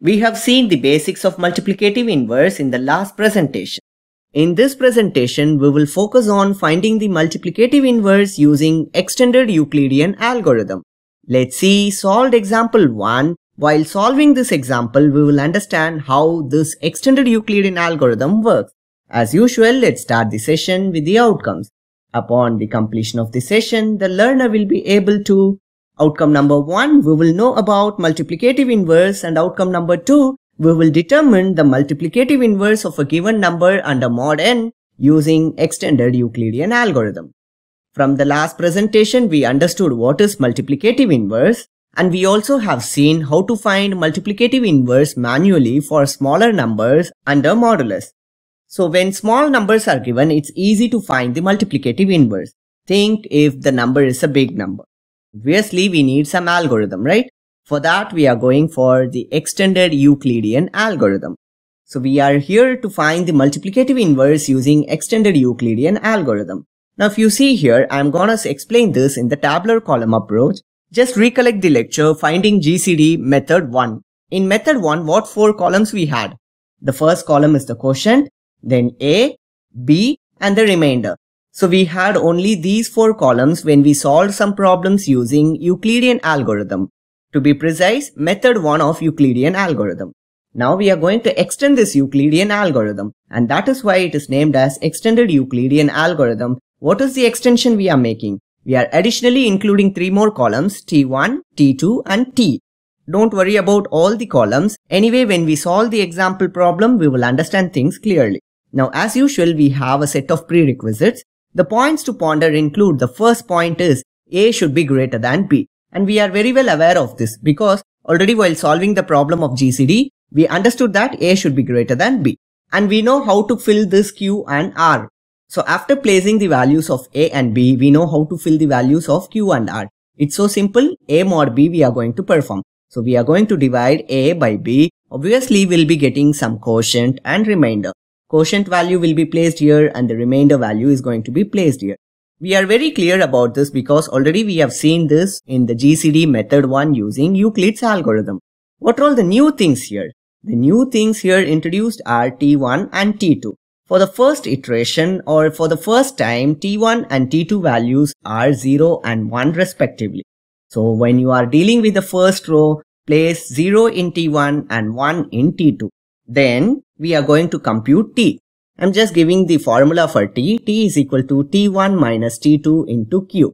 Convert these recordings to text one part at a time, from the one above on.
We have seen the basics of multiplicative inverse in the last presentation. In this presentation, we will focus on finding the multiplicative inverse using extended Euclidean algorithm. Let's see solved example 1. While solving this example, we will understand how this extended Euclidean algorithm works. As usual, let's start the session with the outcomes. Upon the completion of the session, the learner will be able to Outcome number 1, we will know about multiplicative inverse and outcome number 2, we will determine the multiplicative inverse of a given number under mod n using extended Euclidean algorithm. From the last presentation, we understood what is multiplicative inverse and we also have seen how to find multiplicative inverse manually for smaller numbers under modulus. So when small numbers are given, it's easy to find the multiplicative inverse. Think if the number is a big number. Obviously, we need some algorithm, right? For that, we are going for the extended Euclidean algorithm. So we are here to find the multiplicative inverse using extended Euclidean algorithm. Now if you see here, I'm gonna explain this in the tabular column approach. Just recollect the lecture finding GCD method 1. In method 1, what four columns we had? The first column is the quotient, then A, B and the remainder. So we had only these four columns when we solved some problems using Euclidean algorithm. To be precise, method 1 of Euclidean algorithm. Now we are going to extend this Euclidean algorithm and that is why it is named as extended Euclidean algorithm. What is the extension we are making? We are additionally including three more columns T1, T2 and T. Don't worry about all the columns. Anyway, when we solve the example problem, we will understand things clearly. Now as usual, we have a set of prerequisites. The points to ponder include the first point is A should be greater than B. And we are very well aware of this because already while solving the problem of GCD, we understood that A should be greater than B. And we know how to fill this Q and R. So after placing the values of A and B, we know how to fill the values of Q and R. It's so simple, A mod B we are going to perform. So we are going to divide A by B. Obviously, we'll be getting some quotient and remainder. Quotient value will be placed here and the remainder value is going to be placed here. We are very clear about this because already we have seen this in the GCD method 1 using Euclid's algorithm. What are all the new things here? The new things here introduced are T1 and T2. For the first iteration or for the first time, T1 and T2 values are 0 and 1 respectively. So when you are dealing with the first row, place 0 in T1 and 1 in T2. Then we are going to compute t. I'm just giving the formula for t. t is equal to t1 minus t2 into q.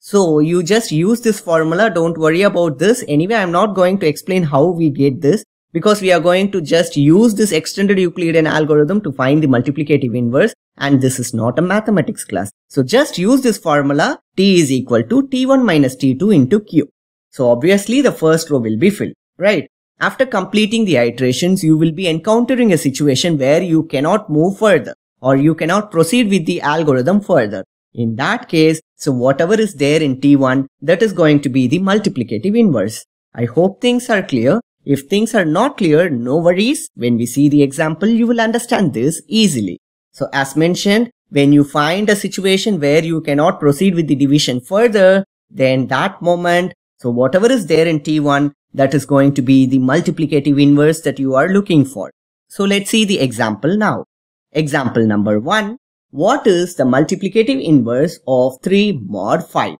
So you just use this formula, don't worry about this. Anyway, I'm not going to explain how we get this because we are going to just use this extended Euclidean algorithm to find the multiplicative inverse and this is not a mathematics class. So just use this formula t is equal to t1 minus t2 into q. So obviously the first row will be filled, right? After completing the iterations, you will be encountering a situation where you cannot move further or you cannot proceed with the algorithm further. In that case, so whatever is there in T1, that is going to be the multiplicative inverse. I hope things are clear. If things are not clear, no worries. When we see the example, you will understand this easily. So as mentioned, when you find a situation where you cannot proceed with the division further, then that moment, so whatever is there in T1, that is going to be the multiplicative inverse that you are looking for. So let's see the example now. Example number 1. What is the multiplicative inverse of 3 mod 5?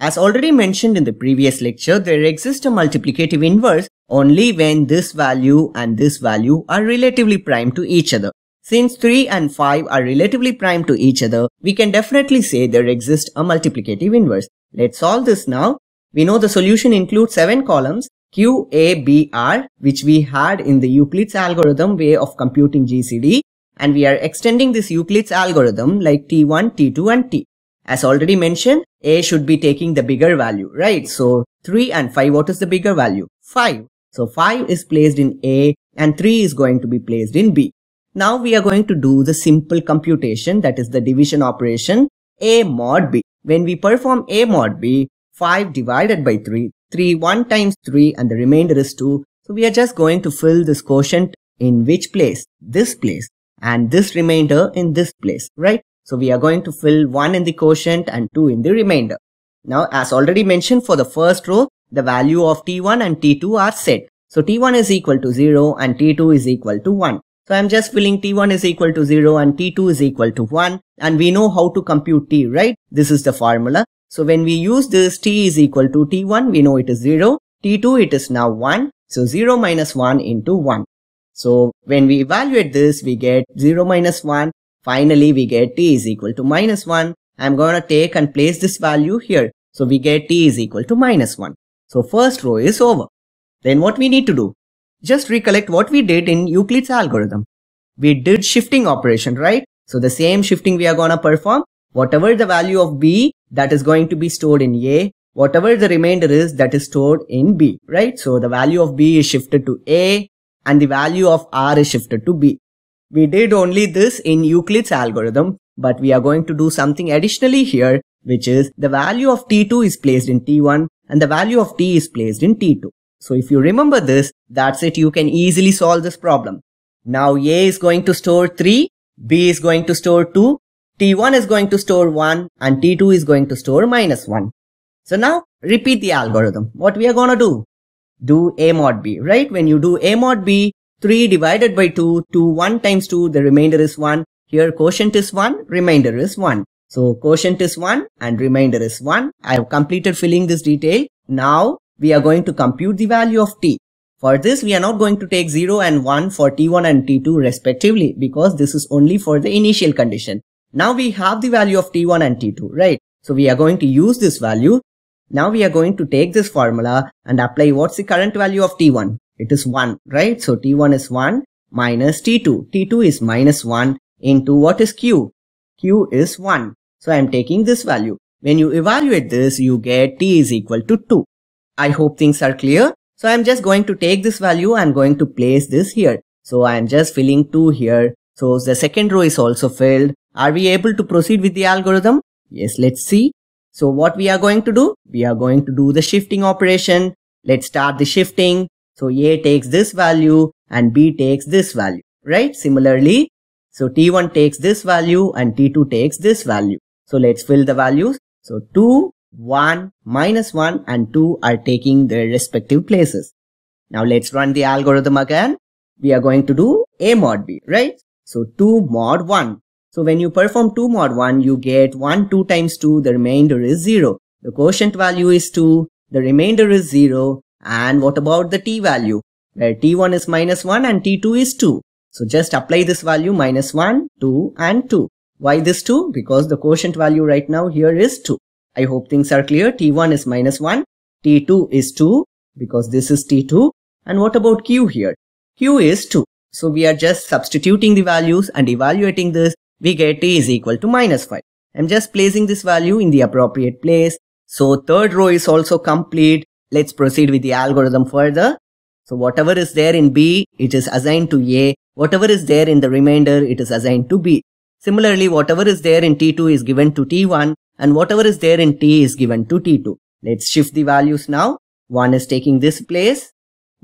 As already mentioned in the previous lecture, there exists a multiplicative inverse only when this value and this value are relatively prime to each other. Since 3 and 5 are relatively prime to each other, we can definitely say there exists a multiplicative inverse. Let's solve this now. We know the solution includes 7 columns QABR, which we had in the Euclid's algorithm way of computing GCD, and we are extending this Euclid's algorithm like T1, T2, and T. As already mentioned, A should be taking the bigger value, right? So 3 and 5, what is the bigger value? 5. So 5 is placed in A and 3 is going to be placed in B. Now we are going to do the simple computation that is the division operation A mod B. When we perform A mod B, 5 divided by 3, 3 1 times 3 and the remainder is 2. So we are just going to fill this quotient in which place? This place and this remainder in this place, right? So we are going to fill 1 in the quotient and 2 in the remainder. Now as already mentioned for the first row, the value of t1 and t2 are set. So t1 is equal to 0 and t2 is equal to 1. So I'm just filling t1 is equal to 0 and t2 is equal to 1 and we know how to compute t, right? This is the formula. So when we use this t is equal to t1, we know it is 0. t2, it is now 1. So 0 minus 1 into 1. So when we evaluate this, we get 0 minus 1. Finally, we get t is equal to minus 1. I'm going to take and place this value here. So we get t is equal to minus 1. So first row is over. Then what we need to do? Just recollect what we did in Euclid's algorithm. We did shifting operation, right? So the same shifting we are gonna perform Whatever the value of B that is going to be stored in A, whatever the remainder is that is stored in B, right? So the value of B is shifted to A and the value of R is shifted to B. We did only this in Euclid's algorithm, but we are going to do something additionally here, which is the value of T2 is placed in T1 and the value of T is placed in T2. So if you remember this, that's it, you can easily solve this problem. Now A is going to store 3, B is going to store 2, T1 is going to store 1 and T2 is going to store minus 1. So now repeat the algorithm. What we are going to do? Do A mod B, right? When you do A mod B, 3 divided by 2, 2, 1 times 2, the remainder is 1. Here quotient is 1, remainder is 1. So quotient is 1 and remainder is 1. I have completed filling this detail. Now we are going to compute the value of t. For this, we are not going to take 0 and 1 for t1 and t2 respectively because this is only for the initial condition. Now we have the value of T1 and T2, right? So we are going to use this value. Now we are going to take this formula and apply what's the current value of T1? It is 1, right? So T1 is 1 minus T2. T2 is minus 1 into what is Q? Q is 1. So I am taking this value. When you evaluate this, you get T is equal to 2. I hope things are clear. So I am just going to take this value. I am going to place this here. So I am just filling 2 here. So the second row is also filled. Are we able to proceed with the algorithm? Yes, let's see. So what we are going to do? We are going to do the shifting operation. Let's start the shifting. So A takes this value and B takes this value, right? Similarly, so T1 takes this value and T2 takes this value. So let's fill the values. So 2, 1, minus 1 and 2 are taking their respective places. Now let's run the algorithm again. We are going to do A mod B, right? So 2 mod 1. So when you perform 2 mod 1, you get 1, 2 times 2, the remainder is 0. The quotient value is 2, the remainder is 0. And what about the t value? Where t1 is minus 1 and t2 is 2. So just apply this value minus 1, 2 and 2. Why this 2? Because the quotient value right now here is 2. I hope things are clear. T1 is minus 1, T2 is 2 because this is T2. And what about Q here? Q is 2. So we are just substituting the values and evaluating this we get t is equal to minus 5. I'm just placing this value in the appropriate place. So third row is also complete. Let's proceed with the algorithm further. So whatever is there in B, it is assigned to A. Whatever is there in the remainder, it is assigned to B. Similarly, whatever is there in T2 is given to T1 and whatever is there in T is given to T2. Let's shift the values now. 1 is taking this place.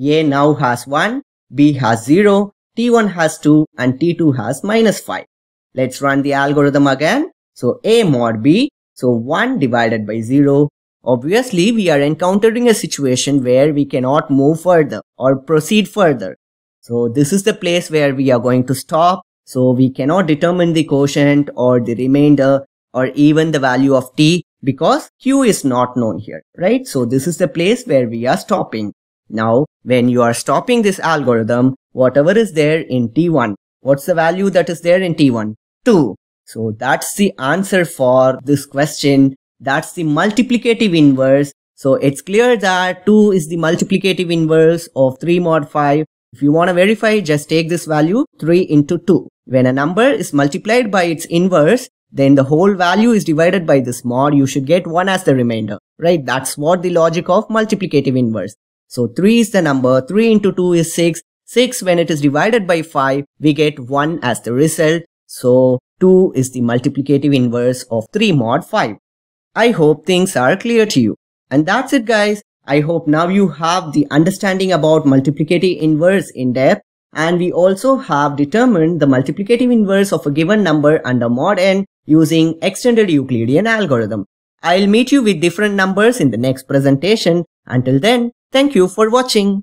A now has 1, B has 0, T1 has 2 and T2 has minus 5. Let's run the algorithm again. So A mod B. So 1 divided by 0. Obviously, we are encountering a situation where we cannot move further or proceed further. So this is the place where we are going to stop. So we cannot determine the quotient or the remainder or even the value of t because q is not known here, right? So this is the place where we are stopping. Now, when you are stopping this algorithm, whatever is there in t1, what's the value that is there in t1? 2. So that's the answer for this question. That's the multiplicative inverse. So it's clear that 2 is the multiplicative inverse of 3 mod 5. If you want to verify, just take this value 3 into 2. When a number is multiplied by its inverse, then the whole value is divided by this mod. You should get 1 as the remainder, right? That's what the logic of multiplicative inverse. So 3 is the number, 3 into 2 is 6. 6 when it is divided by 5, we get 1 as the result. So 2 is the multiplicative inverse of 3 mod 5. I hope things are clear to you. And that's it guys. I hope now you have the understanding about multiplicative inverse in depth and we also have determined the multiplicative inverse of a given number under mod n using extended Euclidean algorithm. I'll meet you with different numbers in the next presentation. Until then, thank you for watching.